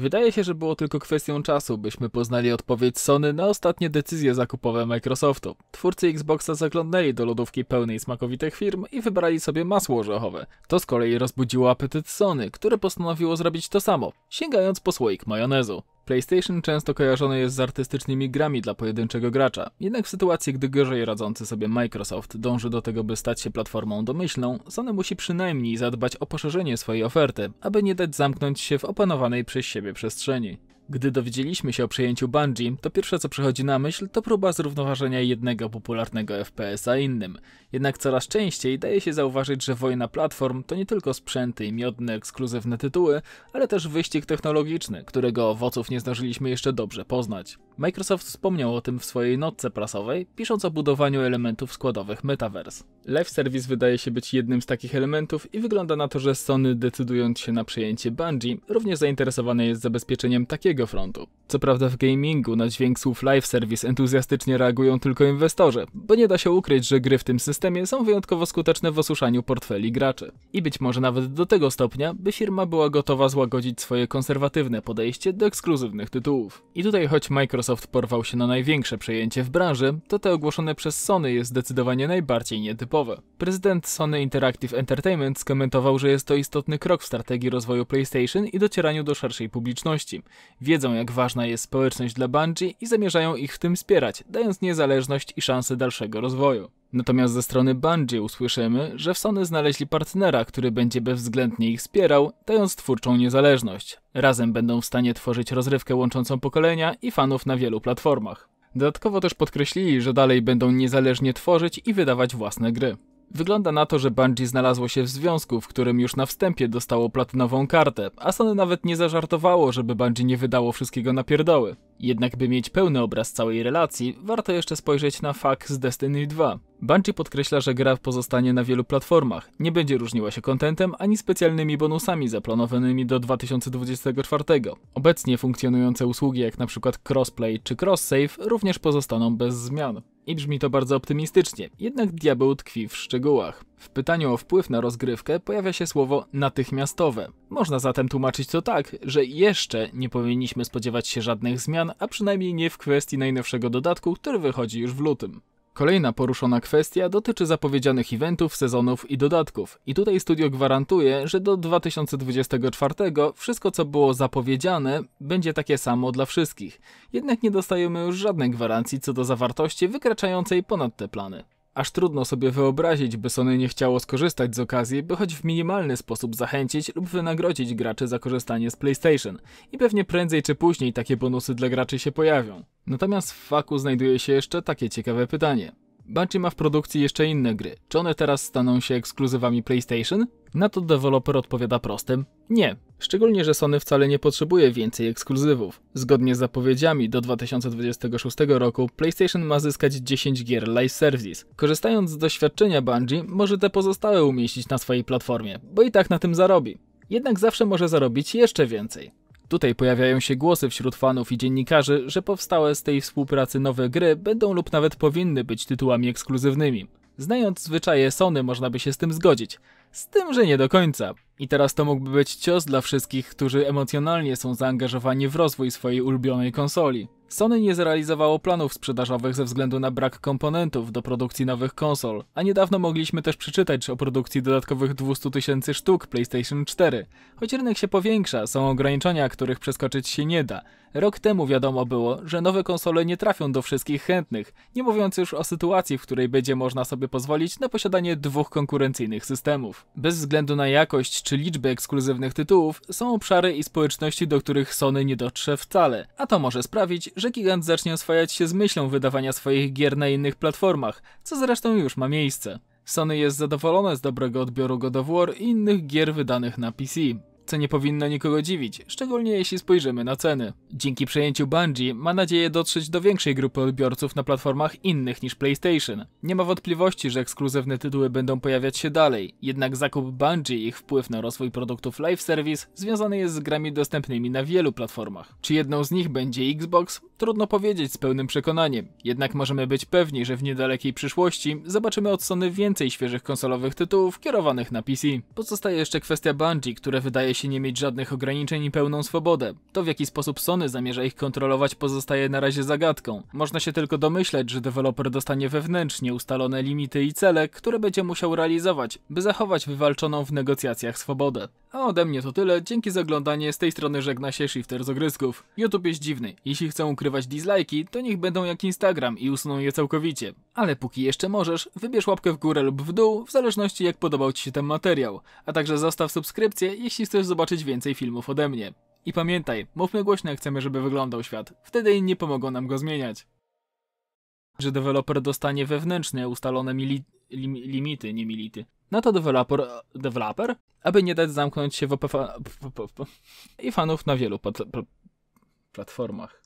Wydaje się, że było tylko kwestią czasu, byśmy poznali odpowiedź Sony na ostatnie decyzje zakupowe Microsoftu. Twórcy Xboxa zaglądnęli do lodówki pełnej smakowitych firm i wybrali sobie masło orzechowe. To z kolei rozbudziło apetyt Sony, które postanowiło zrobić to samo, sięgając po słoik majonezu. PlayStation często kojarzone jest z artystycznymi grami dla pojedynczego gracza, jednak w sytuacji, gdy gorzej radzący sobie Microsoft dąży do tego, by stać się platformą domyślną, Sony musi przynajmniej zadbać o poszerzenie swojej oferty, aby nie dać zamknąć się w opanowanej przez siebie przestrzeni. Gdy dowiedzieliśmy się o przejęciu Bungie, to pierwsze co przychodzi na myśl to próba zrównoważenia jednego popularnego FPS-a innym. Jednak coraz częściej daje się zauważyć, że wojna platform to nie tylko sprzęty i miodne ekskluzywne tytuły, ale też wyścig technologiczny, którego owoców nie zdążyliśmy jeszcze dobrze poznać. Microsoft wspomniał o tym w swojej notce prasowej, pisząc o budowaniu elementów składowych Metaverse. Live Service wydaje się być jednym z takich elementów i wygląda na to, że Sony decydując się na przejęcie Bungie, również zainteresowane jest zabezpieczeniem takiego gefrontu. Co prawda w gamingu na dźwięk słów live service entuzjastycznie reagują tylko inwestorzy, bo nie da się ukryć, że gry w tym systemie są wyjątkowo skuteczne w osuszaniu portfeli graczy. I być może nawet do tego stopnia, by firma była gotowa złagodzić swoje konserwatywne podejście do ekskluzywnych tytułów. I tutaj choć Microsoft porwał się na największe przejęcie w branży, to te ogłoszone przez Sony jest zdecydowanie najbardziej nietypowe. Prezydent Sony Interactive Entertainment skomentował, że jest to istotny krok w strategii rozwoju PlayStation i docieraniu do szerszej publiczności. Wiedzą jak ważna jest społeczność dla Bungie i zamierzają ich w tym wspierać, dając niezależność i szansę dalszego rozwoju. Natomiast ze strony Bungie usłyszymy, że w Sony znaleźli partnera, który będzie bezwzględnie ich wspierał, dając twórczą niezależność. Razem będą w stanie tworzyć rozrywkę łączącą pokolenia i fanów na wielu platformach. Dodatkowo też podkreślili, że dalej będą niezależnie tworzyć i wydawać własne gry. Wygląda na to, że Bungie znalazło się w związku, w którym już na wstępie dostało platynową kartę, a Sony nawet nie zażartowało, żeby Bungie nie wydało wszystkiego na pierdoły. Jednak by mieć pełny obraz całej relacji, warto jeszcze spojrzeć na fakt z Destiny 2. Bungie podkreśla, że gra pozostanie na wielu platformach, nie będzie różniła się kontentem ani specjalnymi bonusami zaplanowanymi do 2024. Obecnie funkcjonujące usługi jak np. crossplay czy crosssave, również pozostaną bez zmian. I brzmi to bardzo optymistycznie, jednak diabeł tkwi w szczegółach. W pytaniu o wpływ na rozgrywkę pojawia się słowo natychmiastowe. Można zatem tłumaczyć to tak, że jeszcze nie powinniśmy spodziewać się żadnych zmian, a przynajmniej nie w kwestii najnowszego dodatku, który wychodzi już w lutym. Kolejna poruszona kwestia dotyczy zapowiedzianych eventów, sezonów i dodatków. I tutaj studio gwarantuje, że do 2024 wszystko co było zapowiedziane będzie takie samo dla wszystkich. Jednak nie dostajemy już żadnej gwarancji co do zawartości wykraczającej ponad te plany. Aż trudno sobie wyobrazić, by Sony nie chciało skorzystać z okazji, by choć w minimalny sposób zachęcić lub wynagrodzić graczy za korzystanie z PlayStation. I pewnie prędzej czy później takie bonusy dla graczy się pojawią. Natomiast w faku znajduje się jeszcze takie ciekawe pytanie. Bungie ma w produkcji jeszcze inne gry. Czy one teraz staną się ekskluzywami PlayStation? Na to deweloper odpowiada prostym nie. Szczególnie, że Sony wcale nie potrzebuje więcej ekskluzywów. Zgodnie z zapowiedziami do 2026 roku PlayStation ma zyskać 10 gier live service. Korzystając z doświadczenia Bungie, może te pozostałe umieścić na swojej platformie, bo i tak na tym zarobi. Jednak zawsze może zarobić jeszcze więcej. Tutaj pojawiają się głosy wśród fanów i dziennikarzy, że powstałe z tej współpracy nowe gry będą lub nawet powinny być tytułami ekskluzywnymi. Znając zwyczaje Sony, można by się z tym zgodzić. Z tym, że nie do końca. I teraz to mógłby być cios dla wszystkich, którzy emocjonalnie są zaangażowani w rozwój swojej ulubionej konsoli. Sony nie zrealizowało planów sprzedażowych ze względu na brak komponentów do produkcji nowych konsol, a niedawno mogliśmy też przeczytać o produkcji dodatkowych 200 tysięcy sztuk PlayStation 4. Choć rynek się powiększa, są ograniczenia, których przeskoczyć się nie da. Rok temu wiadomo było, że nowe konsole nie trafią do wszystkich chętnych, nie mówiąc już o sytuacji, w której będzie można sobie pozwolić na posiadanie dwóch konkurencyjnych systemów. Bez względu na jakość czy liczbę ekskluzywnych tytułów, są obszary i społeczności, do których Sony nie dotrze wcale, a to może sprawić, że gigant zacznie oswajać się z myślą wydawania swoich gier na innych platformach, co zresztą już ma miejsce. Sony jest zadowolone z dobrego odbioru God of War i innych gier wydanych na PC co nie powinno nikogo dziwić, szczególnie jeśli spojrzymy na ceny. Dzięki przejęciu Bungie ma nadzieję dotrzeć do większej grupy odbiorców na platformach innych niż PlayStation. Nie ma wątpliwości, że ekskluzywne tytuły będą pojawiać się dalej, jednak zakup Bungie i ich wpływ na rozwój produktów live service związany jest z grami dostępnymi na wielu platformach. Czy jedną z nich będzie Xbox? Trudno powiedzieć z pełnym przekonaniem, jednak możemy być pewni, że w niedalekiej przyszłości zobaczymy od Sony więcej świeżych konsolowych tytułów kierowanych na PC. Pozostaje jeszcze kwestia Bungie, które wydaje się się nie mieć żadnych ograniczeń i pełną swobodę. To w jaki sposób Sony zamierza ich kontrolować pozostaje na razie zagadką. Można się tylko domyśleć, że deweloper dostanie wewnętrznie ustalone limity i cele, które będzie musiał realizować, by zachować wywalczoną w negocjacjach swobodę. A ode mnie to tyle, dzięki za oglądanie, z tej strony żegna się Shifter z Ogrysków. YouTube jest dziwny, jeśli chcą ukrywać dislajki, to niech będą jak Instagram i usuną je całkowicie. Ale póki jeszcze możesz, wybierz łapkę w górę lub w dół, w zależności jak podobał Ci się ten materiał. A także zostaw subskrypcję, jeśli chcesz zobaczyć więcej filmów ode mnie. I pamiętaj, mówmy głośno jak chcemy, żeby wyglądał świat, wtedy inni pomogą nam go zmieniać. Że deweloper dostanie wewnętrzne ustalone mili, lim, limity, nie mility. Na no to deweloper, developer, aby nie dać zamknąć się w OP i fanów na wielu pl, platformach.